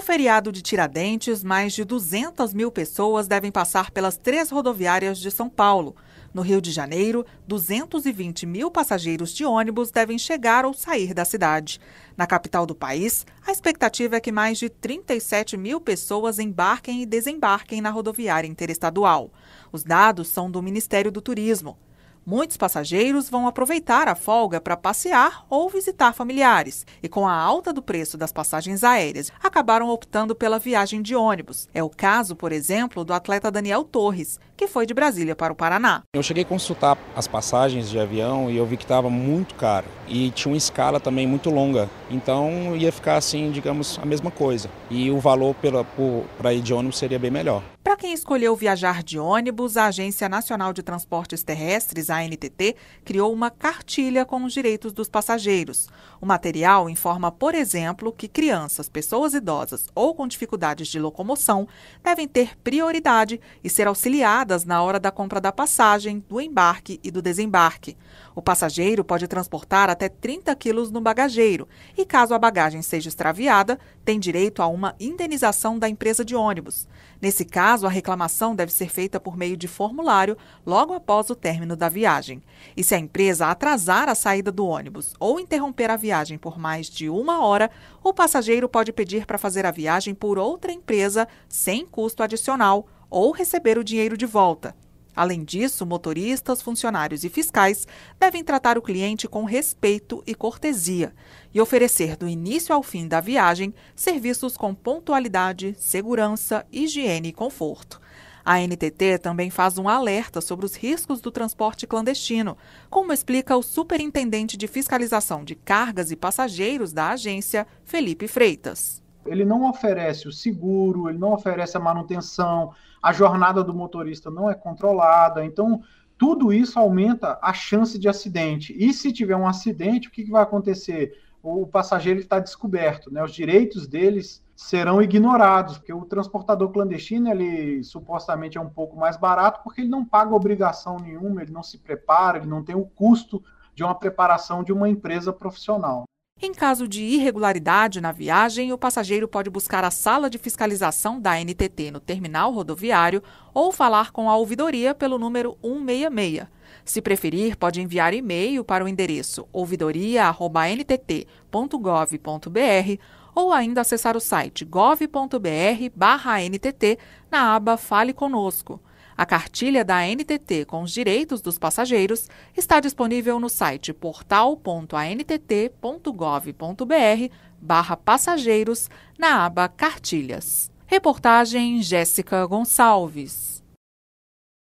No feriado de Tiradentes, mais de 200 mil pessoas devem passar pelas três rodoviárias de São Paulo. No Rio de Janeiro, 220 mil passageiros de ônibus devem chegar ou sair da cidade. Na capital do país, a expectativa é que mais de 37 mil pessoas embarquem e desembarquem na rodoviária interestadual. Os dados são do Ministério do Turismo. Muitos passageiros vão aproveitar a folga para passear ou visitar familiares. E com a alta do preço das passagens aéreas, acabaram optando pela viagem de ônibus. É o caso, por exemplo, do atleta Daniel Torres, que foi de Brasília para o Paraná. Eu cheguei a consultar as passagens de avião e eu vi que estava muito caro. E tinha uma escala também muito longa. Então ia ficar assim, digamos, a mesma coisa. E o valor para ir de ônibus seria bem melhor. Para quem escolheu viajar de ônibus, a Agência Nacional de Transportes Terrestres, a ANTT criou uma cartilha com os direitos dos passageiros. O material informa, por exemplo, que crianças, pessoas idosas ou com dificuldades de locomoção devem ter prioridade e ser auxiliadas na hora da compra da passagem, do embarque e do desembarque. O passageiro pode transportar até 30 quilos no bagageiro e, caso a bagagem seja extraviada, tem direito a uma indenização da empresa de ônibus. Nesse caso, a reclamação deve ser feita por meio de formulário logo após o término da viagem. E se a empresa atrasar a saída do ônibus ou interromper a viagem por mais de uma hora, o passageiro pode pedir para fazer a viagem por outra empresa sem custo adicional ou receber o dinheiro de volta. Além disso, motoristas, funcionários e fiscais devem tratar o cliente com respeito e cortesia e oferecer do início ao fim da viagem serviços com pontualidade, segurança, higiene e conforto. A NTT também faz um alerta sobre os riscos do transporte clandestino, como explica o superintendente de fiscalização de cargas e passageiros da agência, Felipe Freitas ele não oferece o seguro, ele não oferece a manutenção, a jornada do motorista não é controlada. Então, tudo isso aumenta a chance de acidente. E se tiver um acidente, o que, que vai acontecer? O passageiro está descoberto, né? Os direitos deles serão ignorados, porque o transportador clandestino, ele supostamente é um pouco mais barato, porque ele não paga obrigação nenhuma, ele não se prepara, ele não tem o custo de uma preparação de uma empresa profissional. Em caso de irregularidade na viagem, o passageiro pode buscar a sala de fiscalização da NTT no terminal rodoviário ou falar com a ouvidoria pelo número 166. Se preferir, pode enviar e-mail para o endereço ouvidoria.ntt.gov.br ou ainda acessar o site gov.br/ntt na aba Fale Conosco. A cartilha da ANTT com os direitos dos passageiros está disponível no site portal.antt.gov.br barra passageiros na aba Cartilhas. Reportagem Jéssica Gonçalves.